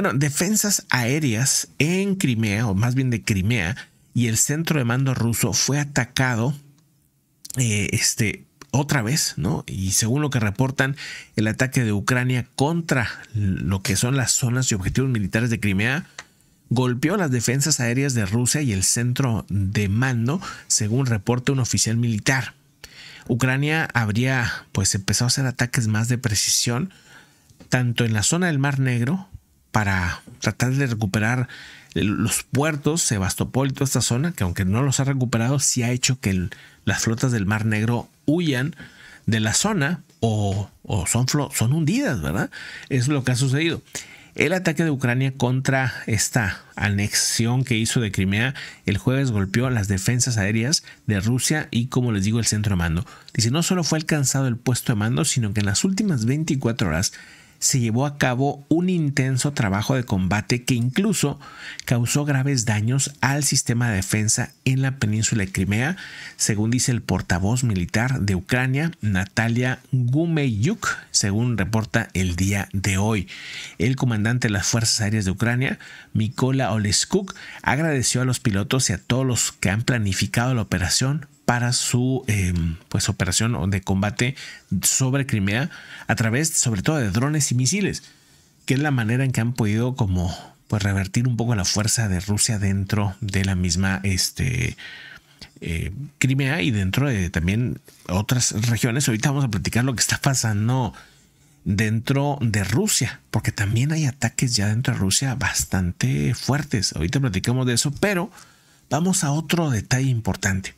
Bueno, defensas aéreas en Crimea, o más bien de Crimea, y el centro de mando ruso fue atacado eh, este, otra vez, ¿no? Y según lo que reportan, el ataque de Ucrania contra lo que son las zonas y objetivos militares de Crimea golpeó las defensas aéreas de Rusia y el centro de mando, según reporta un oficial militar. Ucrania habría pues empezado a hacer ataques más de precisión, tanto en la zona del Mar Negro para tratar de recuperar los puertos, Sebastopol y toda esta zona, que aunque no los ha recuperado, sí ha hecho que las flotas del Mar Negro huyan de la zona o, son, son hundidas, ¿verdad? Es lo que ha sucedido. El ataque de Ucrania contra esta anexión que hizo de Crimea el jueves golpeó las defensas aéreas de Rusia y, como les digo, el centro de mando. Dice, no solo fue alcanzado el puesto de mando, sino que en las últimas 24 horas se llevó a cabo un intenso trabajo de combate que incluso causó graves daños al sistema de defensa en la península de Crimea, según dice el portavoz militar de Ucrania, Natalia Gumeyuk, según reporta el día de hoy. El comandante de las Fuerzas Aéreas de Ucrania, Mikola Oleskuk, agradeció a los pilotos y a todos los que han planificado la operación para su em, pues, operación de combate sobre Crimea a través sobre todo de drones y misiles, que es la manera en que han podido como pues revertir un poco la fuerza de Rusia dentro de la misma este, eh, Crimea y dentro de también otras regiones. Ahorita vamos a platicar lo que está pasando dentro de Rusia, porque también hay ataques ya dentro de Rusia bastante fuertes. Ahorita platicamos de eso, pero vamos a otro detalle importante.